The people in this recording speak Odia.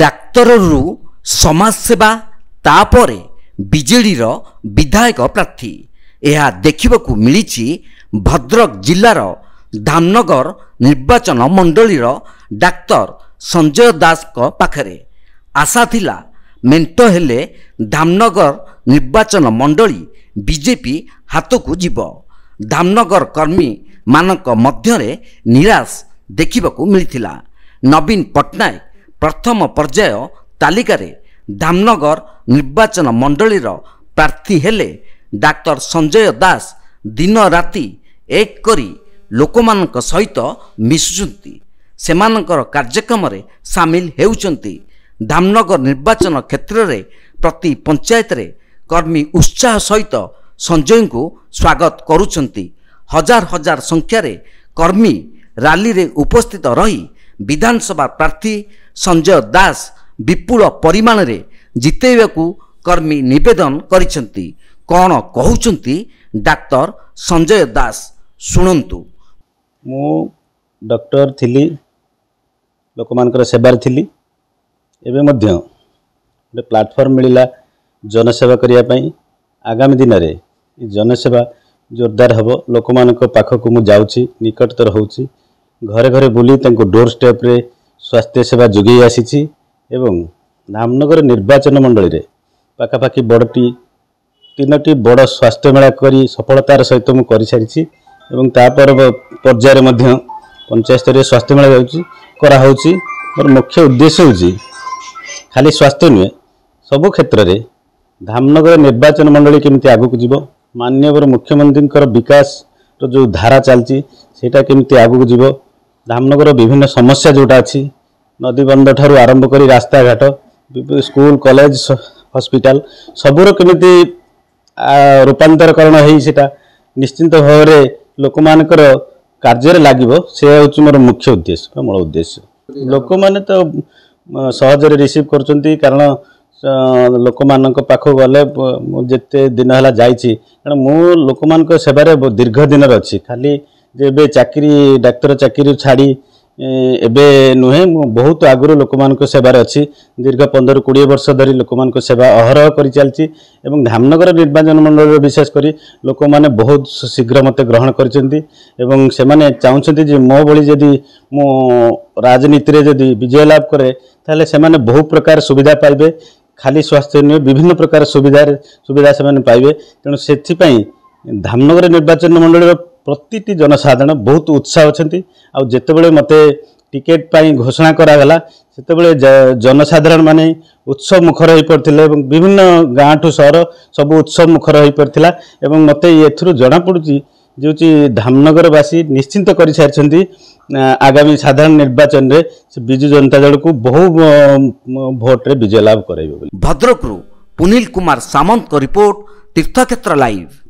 ଡାକ୍ତରରୁ ସମାଜସେବା ତାପରେ ବିଜେଡ଼ିର ବିଧାୟକ ପ୍ରାର୍ଥୀ ଏହା ଦେଖିବାକୁ ମିଳିଛି ଭଦ୍ରକ ଜିଲ୍ଲାର ଧାମନଗର ନିର୍ବାଚନ ମଣ୍ଡଳୀର ଡାକ୍ତର ସଞ୍ଜୟ ଦାସଙ୍କ ପାଖରେ ଆଶା ଥିଲା ମେଣ୍ଟ ହେଲେ ଧାମନଗର ନିର୍ବାଚନ ମଣ୍ଡଳୀ ବିଜେପି ହାତକୁ ଯିବ ଧାମନଗର କର୍ମୀମାନଙ୍କ ମଧ୍ୟରେ ନିରାଶ ଦେଖିବାକୁ ମିଳିଥିଲା ନବୀନ ପଟ୍ଟନାୟକ ପ୍ରଥମ ପର୍ଯ୍ୟାୟ ତାଲିକାରେ ଦାମନଗର ନିର୍ବାଚନ ମଣ୍ଡଳୀର ପ୍ରାର୍ଥୀ ହେଲେ ଡାକ୍ତର ସଞ୍ଜୟ ଦାସ ଦିନ ରାତି ଏକ କରି ଲୋକମାନଙ୍କ ସହିତ ମିଶୁଛନ୍ତି ସେମାନଙ୍କର କାର୍ଯ୍ୟକ୍ରମରେ ସାମିଲ ହେଉଛନ୍ତି ଧାମନଗର ନିର୍ବାଚନ କ୍ଷେତ୍ରରେ ପ୍ରତି ପଞ୍ଚାୟତରେ କର୍ମୀ ଉତ୍ସାହ ସହିତ ସଞ୍ଜୟଙ୍କୁ ସ୍ୱାଗତ କରୁଛନ୍ତି ହଜାର ହଜାର ସଂଖ୍ୟାରେ କର୍ମୀ ରାଲିରେ ଉପସ୍ଥିତ ରହି ବିଧାନସଭା ପ୍ରାର୍ଥୀ ସଞ୍ଜୟ ଦାସ ବିପୁଳ ପରିମାଣରେ ଜିତେଇବାକୁ କର୍ମୀ ନିବେଦନ କରିଛନ୍ତି କ'ଣ କହୁଛନ୍ତି ଡାକ୍ତର ସଞ୍ଜୟ ଦାସ ଶୁଣନ୍ତୁ ମୁଁ ଡକ୍ଟର ଥିଲି ଲୋକମାନଙ୍କର ସେବାରେ ଥିଲି ଏବେ ମଧ୍ୟ ଗୋଟେ ପ୍ଲାଟଫର୍ମ ମିଳିଲା ଜନସେବା କରିବା ପାଇଁ ଆଗାମୀ ଦିନରେ ଏ ଜନସେବା ଜୋରଦାର ହେବ ଲୋକମାନଙ୍କ ପାଖକୁ ମୁଁ ଯାଉଛି ନିକଟତର ହେଉଛି ଘରେ ଘରେ ବୁଲି ତାଙ୍କୁ ଡୋର୍ ଷ୍ଟେପ୍ରେ ସ୍ୱାସ୍ଥ୍ୟ ସେବା ଯୋଗାଇ ଆସିଛି ଏବଂ ରାମନଗର ନିର୍ବାଚନ ମଣ୍ଡଳୀରେ ପାଖାପାଖି ବଡ଼ଟି ତିନୋଟି ବଡ଼ ସ୍ୱାସ୍ଥ୍ୟମେଳା କରି ସଫଳତାର ସହିତ ମୁଁ କରିସାରିଛି ଏବଂ ତା ପର ପର୍ଯ୍ୟାୟରେ ମଧ୍ୟ ପଞ୍ଚାୟତ ସ୍ତରୀୟ ସ୍ୱାସ୍ଥ୍ୟମେଳା ଯାଉଛି କରାହେଉଛି ମୋର ମୁଖ୍ୟ ଉଦ୍ଦେଶ୍ୟ ହେଉଛି ଖାଲି ସ୍ୱାସ୍ଥ୍ୟ ନୁହେଁ ସବୁ କ୍ଷେତ୍ରରେ ଧାମନଗର ନିର୍ବାଚନ ମଣ୍ଡଳୀ କେମିତି ଆଗକୁ ଯିବ ମାନ୍ୟବର ମୁଖ୍ୟମନ୍ତ୍ରୀଙ୍କର ବିକାଶର ଯେଉଁ ଧାରା ଚାଲିଛି ସେଇଟା କେମିତି ଆଗକୁ ଯିବ ଧାମନଗର ବିଭିନ୍ନ ସମସ୍ୟା ଯେଉଁଟା ଅଛି ନଦୀବନ୍ଧ ଠାରୁ ଆରମ୍ଭ କରି ରାସ୍ତାଘାଟ ସ୍କୁଲ କଲେଜ ହସ୍ପିଟାଲ ସବୁର କେମିତି ରୂପାନ୍ତରକରଣ ହେଇ ସେଇଟା ନିଶ୍ଚିନ୍ତ ଭାବରେ ଲୋକମାନଙ୍କର କାର୍ଯ୍ୟରେ ଲାଗିବ ସେ ହେଉଛି ମୋର ମୁଖ୍ୟ ଉଦ୍ଦେଶ୍ୟ ବା ମୂଳ ଉଦ୍ଦେଶ୍ୟ ଲୋକମାନେ ତ ସହଜରେ ରିସିଭ୍ କରୁଛନ୍ତି କାରଣ ଲୋକମାନଙ୍କ ପାଖକୁ ଗଲେ ମୁଁ ଯେତେ ଦିନ ହେଲା ଯାଇଛି କାରଣ ମୁଁ ଲୋକମାନଙ୍କ ସେବାରେ ଦୀର୍ଘ ଦିନରେ ଅଛି ଖାଲି ଯେ ଏବେ ଚାକିରି ଡାକ୍ତର ଚାକିରି ଛାଡ଼ି ଏବେ ନୁହେଁ ମୁଁ ବହୁତ ଆଗରୁ ଲୋକମାନଙ୍କ ସେବାରେ ଅଛି ଦୀର୍ଘ ପନ୍ଦର କୋଡ଼ିଏ ବର୍ଷ ଧରି ଲୋକମାନଙ୍କ ସେବା ଅହରହ କରିଚାଲିଛି ଏବଂ ଧାମନଗର ନିର୍ବାଚନ ମଣ୍ଡଳୀରେ ବିଶେଷ କରି ଲୋକମାନେ ବହୁତ ଶୀଘ୍ର ମୋତେ ଗ୍ରହଣ କରିଛନ୍ତି ଏବଂ ସେମାନେ ଚାହୁଁଛନ୍ତି ଯେ ମୋ ଭଳି ଯଦି ମୁଁ ରାଜନୀତିରେ ଯଦି ବିଜୟ ଲାଭ କରେ ତାହେଲେ ସେମାନେ ବହୁ ପ୍ରକାର ସୁବିଧା ପାଇବେ ଖାଲି ସ୍ୱାସ୍ଥ୍ୟ ନୁହେଁ ବିଭିନ୍ନ ପ୍ରକାର ସୁବିଧାରେ ସୁବିଧା ସେମାନେ ପାଇବେ ତେଣୁ ସେଥିପାଇଁ ଧାମନଗର ନିର୍ବାଚନ ମଣ୍ଡଳୀର প্রতিটি জনসাধারণ বহু উৎসাহ অনেক আতবে মতো টিকেট পাই ঘোষণা করা করাগলা সেতবে জনসাধারণ মানে উৎসব মুখর হয়ে পড়লে এবং বিভিন্ন গাঁঠু সহর সব উৎসব মুখর হয়ে পড়ে এবং মতো এর জনাপড়ুচি যে ধামনগরবাসী নিশ্চিন্ত করে সারিছেন আগামী সাধারণ নির্বাচনের সে বিজু জনতা দলক বহু ভোটে বিজয় লাভ করাইবে ভদ্রকরু পুনিল কুমার সামন্ত রিপোর্ট তীর্থক্ষেত্র লাইভ